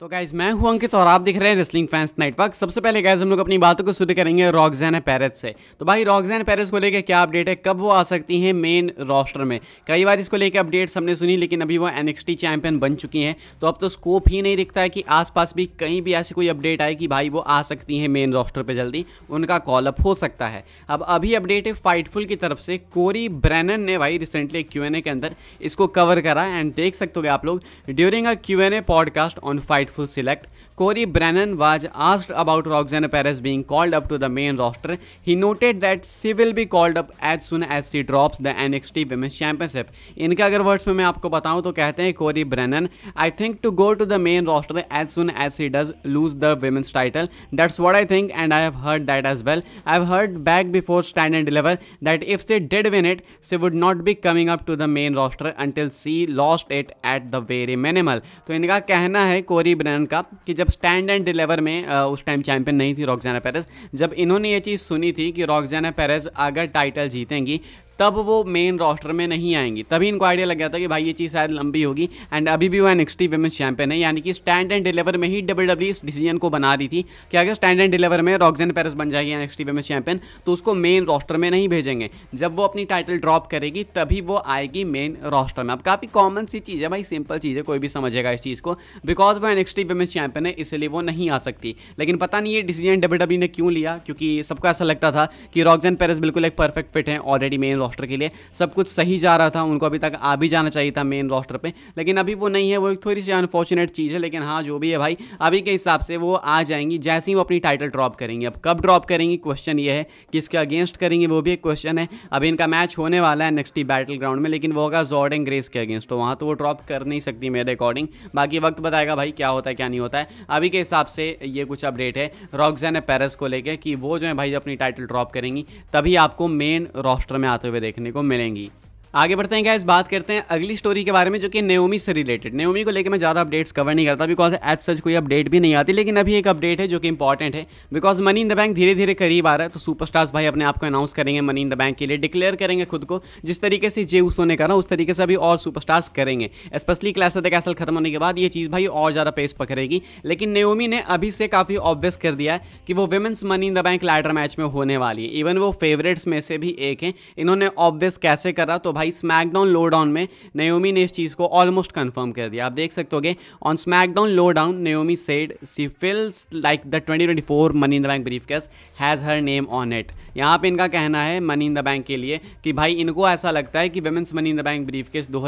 तो गाइज मैं हूं अंकित और आप दिख रहे हैं रेसलिंग फैंस नेटवर्क सबसे पहले गाइज हम लोग अपनी बातों को शुरू करेंगे रॉकजैन पैरस से तो भाई रॉकजैन पैरस को लेकर क्या अपडेट है कब वो आ सकती हैं मेन रोस्टर में कई बार इसको लेकर अपडेट्स हमने सुनी लेकिन अभी वो एनएक्सटी चैंपियन बन चुकी हैं तो अब तो स्कोप ही नहीं दिखता है कि आस भी कहीं भी ऐसी कोई अपडेट आए कि भाई वो आ सकती हैं मेन रॉस्टर पर जल्दी उनका कॉल अप हो सकता है अब अभी अपडेट है फाइटफुल की तरफ से कोरी ब्रैनन ने भाई रिसेंटली क्यू के अंदर इसको कवर करा एंड देख सकते हो आप लोग during a Q podcast on fight rightful select, Corey Brennan was asked about Roxanne Perez being called up to the main roster. He noted that she will be called up as soon as she drops the NXT Women's Championship. इनके अगर words में मैं आपको बताऊं तो कहते हैं Corey Brennan I think to go to the main roster as soon as she does lose the women's title that's what I think and I have heard that as well I have heard back before Stand and Deliver that if she did win it she would not be coming up to the main roster until she lost it at the very minimal तो इनका कहना है कोरी Brennan का कि जब stand and Deliver में उस time champion नहीं थी रॉक्जाना पेरेस जब इन्होंने ये चीज़ सुनी थी कि रॉक्जाना पेरेस अगर टाइटल जीतेंगी तब वो मेन रॉस्टर में नहीं आएंगी तभी इनको आइडिया लग गया था कि भाई ये चीज़ शायद लंबी होगी एंड अभी भी वो एन एक्सटी वेमेंस चैंपियन है यानी कि स्टैंड एंड डिलीवर में ही डब्ल्यू डब्ल्यू e इस डिसीजन को बना रही थी कि अगर स्टैंड एंड डिलीवर में रॉक्जन पेरिस बन जाएगी एन एक्सटी वेमेंस चैंपियन तो उसको मेन रॉस्टर में नहीं भेजेंगे जब वो अपनी टाइटल ड्रॉप करेगी तभी वो आएगी मेन रोस्टर में अब काफ़ी कॉमन सी चीज़ है भाई सिंपल चीज़ है कोई भी समझेगा इस चीज़ को बिकॉज वो एन एक्सटी वेमेंस चैंपियन है इसलिए वो नहीं आ सकती लेकिन पता नहीं ये डिसीजन डब्ल्यू डब्ल्यू ने क्यों लिया क्योंकि सबको ऐसा लगता था कि रॉक्जन पैरस बिल्कुल एक परफेक्ट फिट है ऑलरेडी मेन रोस्टर के लिए सब कुछ सही जा रहा था उनको अभी तक आ भी जाना चाहिए था मेन रोस्टर पर लेकिन अभी वो नहीं है वो एक थोड़ी सी अनफॉर्चुनेट चीज़ है लेकिन हाँ जो भी है भाई अभी के हिसाब से वो आ जाएंगी जैसे ही वो अपनी टाइटल ड्रॉप करेंगी अब कब ड्रॉप करेंगी क्वेश्चन ये है कि इसके अगेंस्ट करेंगे वो भी एक क्वेश्चन है अभी इनका मैच होने वाला है नेक्स्ट बैटल ग्राउंड में लेकिन वो होगा जॉर्ड एंड ग्रेस के अगेंस्ट तो वहाँ तो वो ड्रॉप कर नहीं सकती मेरे अकॉर्डिंग बाकी वक्त बताएगा भाई क्या होता है क्या नहीं होता है अभी के हिसाब से ये कुछ अपडेट है रॉक्जैन पेरस को लेकर कि वो जो है भाई अपनी टाइटल ड्रॉप करेंगी तभी आपको मेन रोस्टर में आते हुए देखने को मिलेंगी आगे बढ़ते हैं गैस बात करते हैं अगली स्टोरी के बारे में जो कि नेओमी से रिलेटेड नेओमी को लेकर मैं ज़्यादा अपडेट्स कवर नहीं करता बिकॉज एज सच कोई अपडेट भी नहीं आती लेकिन अभी एक अपडेट है जो कि इंपॉर्टेंट है because Money in the Bank धीरे धीरे करीब आ रहा है तो सुपरस्टार्स भाई अपने आप को अनाउंस करेंगे मनी इन द बैंक के लिए डिक्लेयर करेंगे खुद को जिस तरीके से जे उसो ने करा उस तरीके से अभी और सुपरस्टार्स करेंगे specially clash of the castle खत्म होने के बाद ये चीज़ भाई और ज़्यादा पेस पकड़ेगी लेकिन नेओमी ने अभी से काफ़ी ऑब्वियस कर दिया है कि वो women's money in the bank ladder match में होने वाली है इवन वो फेवरेट्स में से भी एक हैं इन्होंने ऑब्वियस कैसे करा तो भाई स्मैकडाउन लोडाउन में नयोमी ने इस चीज़ को ऑलमोस्ट कंफर्म कर दिया आप देख सकते होगे on SmackDown LowDown Naomi said she feels like the 2024 money in the bank briefcase has her name on it यहाँ पे इनका कहना है मनी इन द बैंक के लिए कि भाई इनको ऐसा लगता है कि women's money in the bank briefcase दो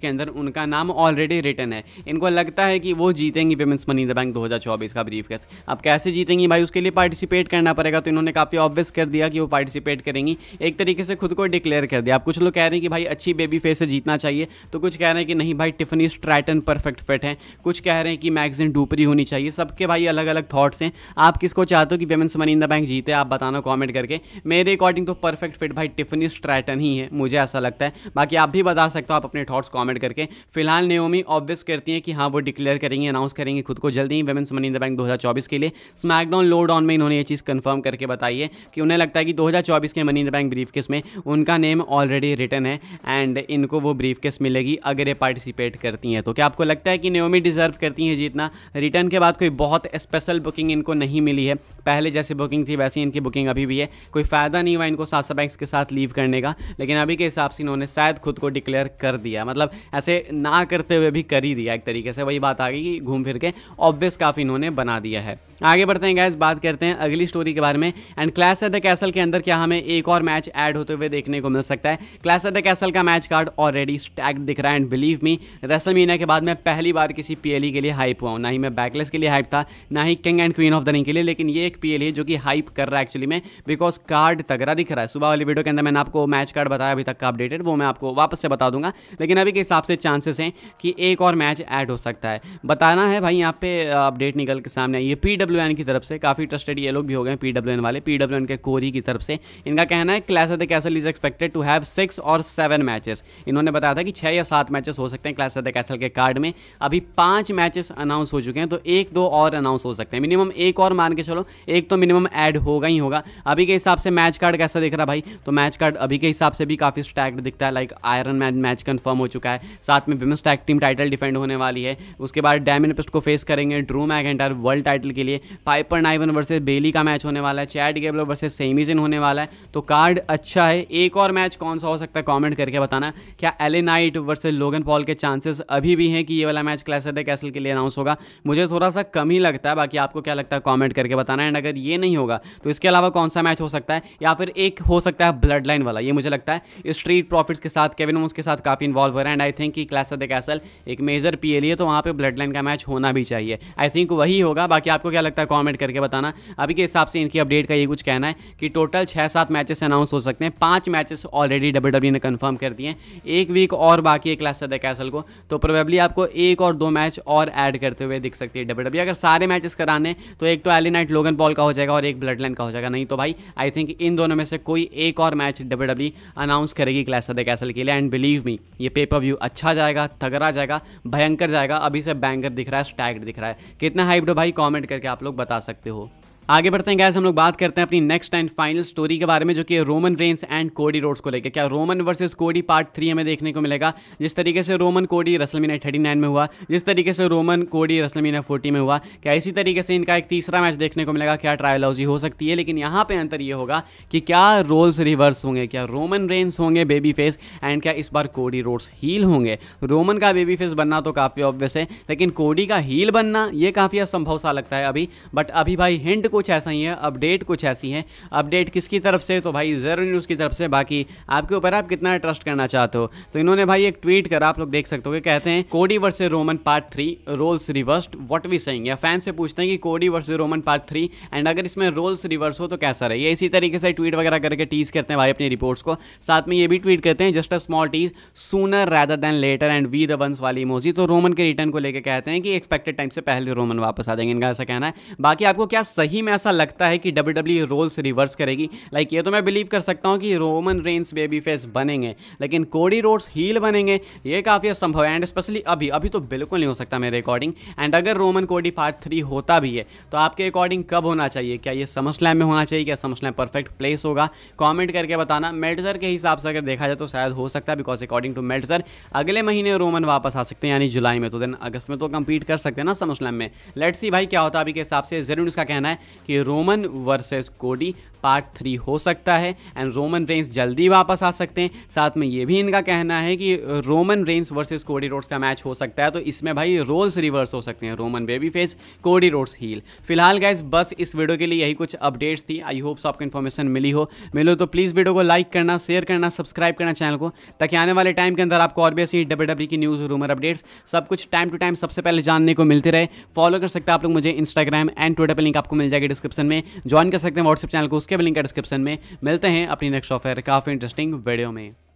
के अंदर उनका नाम ऑलरेडी रिटर्न है इनको लगता है कि वो जीतेंगी women's money in the bank दो का ब्रीफ केस अब कैसे जीतेंगी भाई उसके लिए पार्टिसिपेट करना पड़ेगा तो इन्होंने काफ़ी ऑब्वियस कर दिया कि वो पार्टिसिपेट करेंगी एक तरीके से खुद को डिक्लेयर कर दिया आप कुछ लोग कह रहे हैं कि भाई अच्छी बेबी फेस से जीतना चाहिए तो कुछ कह रहे हैं कि नहीं भाई टिफनी स्ट्रैटन परफेक्ट फिट है कुछ कह रहे हैं कि मैगजीन डूपरी होनी चाहिए सबके भाई अलग अलग थाट्स हैं आप किसको चाहते हो कि women's money in the bank जीते आप बताना कॉमेंट करके मेरे अकॉर्डिंग तो परफेक्ट फिट भाई टिफनी स्ट्रैटन ही है मुझे ऐसा लगता है बाकी आप भी बता सकते हो आप अपने थॉट्स कॉमेंट करके फिलहाल नेओमी ऑब्वियस करती हैं कि हाँ वो डिक्लेयर करेंगे अनाउंस करेंगे खुद को जल्दी ही women's money in the bank दो के लिए स्मैकडाउन लोड ऑन में इन्होंने ये चीज़ कन्फर्म करके बताई है कि उन्हें लगता है कि 2024 के money in the bank briefcase में उनका नेम ऑलरेडी रिटर्न है एंड इनको वो ब्रीफ केस मिलेगी अगर ये पार्टिसिपेट करती हैं तो क्या आपको लगता है कि नोमी डिज़र्व करती हैं जीतना रिटर्न के बाद कोई बहुत स्पेशल बुकिंग इनको नहीं मिली है पहले जैसे बुकिंग थी वैसी इनकी बुकिंग अभी भी है कोई फ़ायदा नहीं हुआ इनको सासा बैंक्स के साथ लीव करने का लेकिन अभी के हिसाब से इन्होंने शायद खुद को डिक्लेयर कर दिया मतलब ऐसे ना करते हुए भी कर ही दिया एक तरीके से वही बात आ गई कि घूम फिर के ऑब्वियस काफ़ी इन्होंने बना दिया है आगे बढ़ते हैं गैस बात करते हैं अगली स्टोरी के बारे में and clash of the castle के अंदर क्या हमें एक और मैच ऐड होते हुए देखने को मिल सकता है क्लास ऑफ द कैसल का मैच कार्ड ऑलरेडी स्टैक्ड दिख रहा है and believe me WrestleMania के बाद मैं पहली बार किसी पी के लिए हाइप हुआ हूँ ना ही मैं बैकलेस के लिए हाइप था ना ही king and queen of the ring के लिए लेकिन ये एक पी है जो कि हाइप कर रहा है एक्चुअली में बिकॉज कार्ड तगड़ा दिख रहा है सुबह वाली वीडियो के अंदर मैंने आपको मैच कार्ड बताया अभी तक का अपडेटेड वो मैं आपको वापस से बता दूंगा लेकिन अभी के हिसाब से चांसेस हैं कि एक और मैच ऐड हो सकता है बताना है भाई यहाँ पे अपडेट निकल के सामने आई है पी की तरफ से काफ़ी ट्रस्टेड ये लोग भी हो गए पी डब्ल्यू वाले पी के कोरी की तरफ से इनका कहना है clash of the castle is expected to have six और सेवन सेवन मैचेस इन्होंने बताया था कि छः या सात मैचेस हो सकते हैं क्लास ऑफ द कैसल के कार्ड में अभी पाँच मैचेस अनाउंस हो चुके हैं तो एक दो और अनाउंस हो सकते हैं मिनिमम एक और मान के चलो एक तो मिनिमम ऐड होगा ही होगा अभी के हिसाब से मैच कार्ड कैसा दिख रहा भाई तो मैच कार्ड अभी के हिसाब से भी काफ़ी स्टैक्ड दिखता है like iron man match confirm हो चुका है साथ में women's tag team title defend होने वाली है उसके बाद डैमिन पिस्ट को फेस करेंगे ड्रू मैकेंटायर वर्ल्ड टाइटल के लिए पाइपर नाइवन वर्सेज बेली का मैच होने वाला है चैट गेबलर वर्सेज सेमीजिन होने वाला है तो कार्ड अच्छा है एक और मैच कौन सा हो सकता है कॉमेंट कमेंट करके बताना क्या एलेनाइट वर्सेज लोगन पॉल के चांसेस अभी भी हैं कि ये वाला मैच क्लैश ऑफ कैसल के लिए अनाउंस होगा मुझे थोड़ा सा कम ही लगता है बाकी आपको क्या लगता है कॉमेंट करके बताना एंड अगर ये नहीं होगा तो इसके अलावा कौन सा मैच हो सकता है या फिर एक हो सकता है ब्लड लाइन वाला ये मुझे लगता है स्ट्रीट प्रॉफिट्स के साथ केविन मोस के साथ काफ़ी इन्वॉल्व हो रहा है एंड आई थिंक कि क्लैश ऑफ कैसल एक मेजर पी e है तो वहाँ पर ब्लड लाइन का मैच होना भी चाहिए आई थिंक वही होगा बाकी आपको क्या लगता है कॉमेंट करके बताना अभी के हिसाब से इनकी अपडेट का ये कुछ कहना है कि टोटल छः सात मैचेस अनाउंस हो सकते हैं पाँच मैचेस ऑलरेडी डब्ल्यू डब्ल्यू ने कन्फर्म कर दिए एक वीक और बाकी है क्लास सदर कैसल को तो प्रोबेबली आपको एक और दो मैच और ऐड करते हुए दिख सकती है डब्ल्यू e। अगर सारे मैचेस कराने तो एक तो एली नाइट लोगन पॉल का हो जाएगा और एक ब्लड लाइन का हो जाएगा नहीं तो भाई आई थिंक इन दोनों में से कोई एक और मैच डब्ल्यू अनाउंस करेगी क्लास सदर कैसल के लिए एंड बिलीव मी ये पेपर व्यू अच्छा जाएगा तगड़ा जाएगा भयंकर जाएगा अभी से बैंकर दिख रहा है स्टैग दिख रहा है कितना हाइप भाई कॉमेंट करके आप लोग बता सकते हो आगे बढ़ते हैं गैस हम लोग बात करते हैं अपनी नेक्स्ट एंड फाइनल स्टोरी के बारे में जो कि Roman Reigns and Cody Rhodes को लेकर क्या Roman versus Cody part three हमें देखने को मिलेगा जिस तरीके से रोमन कोडी रसलमीना थर्टी नाइन में हुआ जिस तरीके से रोमन कोडी रसलमीना फोर्टी में हुआ क्या इसी तरीके से इनका एक तीसरा मैच देखने को मिलेगा क्या ट्रायलॉजी हो सकती है लेकिन यहाँ पर अंतर ये होगा कि क्या रोल्स रिवर्स होंगे क्या रोमन रेंस होंगे बेबी फेस एंड क्या इस बार कोडी रोड्स हील होंगे रोमन का बेबी फेस बनना तो काफ़ी ऑब्वियस है लेकिन कोडी का हील बनना ये काफ़ी असंभव सा लगता है अभी बट अभी भाई हिंट को कुछ ऐसा ही है अपडेट कुछ ऐसी है अपडेट किसकी तरफ से तो भाई ज़रूर न्यूज़ की तरफ से बाकी आपके ऊपर आप कितना ट्रस्ट करना चाहते हो तो इन्होंने भाई एक ट्वीट करा आप लोग देख सकते हो कहते हैं Cody versus Roman part three roles reverse what we saying या फैन से पूछते हैं कि Cody versus Roman part three and अगर इसमें रोल्स रिवर्स हो तो कैसा रहे इसी तरीके से ट्वीट वगैरह करके टीज करते हैं भाई अपनी रिपोर्ट्स को साथ में ये भी ट्वीट करते हैं just a small tease sooner rather than later and we the ones वाली मोजी तो रोमन के रिटर्न को लेकर कहते हैं कि एक्सपेक्टेड टाइम से पहले रोमन वापस आ जाएंगे इनका ऐसा कहना है बाकी आपको क्या सही ही में ऐसा लगता है कि डब्ल्यू डब्ल्यू रोल्स रिवर्स करेगी लाइक ये तो मैं बिलीव कर सकता हूँ कि रोमन रेंस बेबी फेस बनेंगे लेकिन कोडी रोड्स हील बनेंगे ये काफ़ी असंभव है एंड स्पेशली अभी अभी तो बिल्कुल नहीं हो सकता मेरे अकॉर्डिंग एंड अगर रोमन कोडी पार्ट थ्री होता भी है तो आपके अकॉर्डिंग कब होना चाहिए क्या ये समझ में होना चाहिए क्या समझ परफेक्ट प्लेस होगा कॉमेंट करके बताना मेल्टर के हिसाब से अगर देखा जाए तो शायद हो सकता है बिकॉज अकॉर्डिंग टू मेल्टर अगले महीने रोमन वापस आ सकते हैं यानी जुलाई में तो देन अगस्त में तो कंपीट कर सकते हैं ना समझ में लेट्स सी भाई क्या होता है अभी के हिसाब से जरूर इसका कहना है कि Roman versus Cody part three हो सकता है एंड रोमन रेंस जल्दी वापस आ सकते हैं साथ में ये भी इनका कहना है कि Roman Reigns versus Cody Rhodes का मैच हो सकता है तो इसमें भाई रोल्स रिवर्स हो सकते हैं Roman baby face Cody Rhodes heel फिलहाल गैस बस इस वीडियो के लिए यही कुछ अपडेट्स थी आई होप्स आपको इन्फॉर्मेशन मिली हो मिलो तो प्लीज़ वीडियो को लाइक करना शेयर करना सब्सक्राइब करना चैनल को ताकि आने वाले टाइम के अंदर आपको और भी ऐसी डब्ल्यू की न्यूज़ रूमर अपडेट्स सब कुछ टाइम टू टाइम सबसे पहले जानने को मिलते रहे फॉलो कर सकते हैं आप लोग मुझे इंस्टाग्राम एंड ट्विटर पर लिंक आपको मिल जाएगा जाएगा डिस्क्रिप्शन में ज्वाइन कर सकते हैं व्हाट्सएप चैनल को उसके भी लिंक है डिस्क्रिप्शन में मिलते हैं अपनी नेक्स्ट ऑफर काफ़ी इंटरेस्टिंग वीडियो में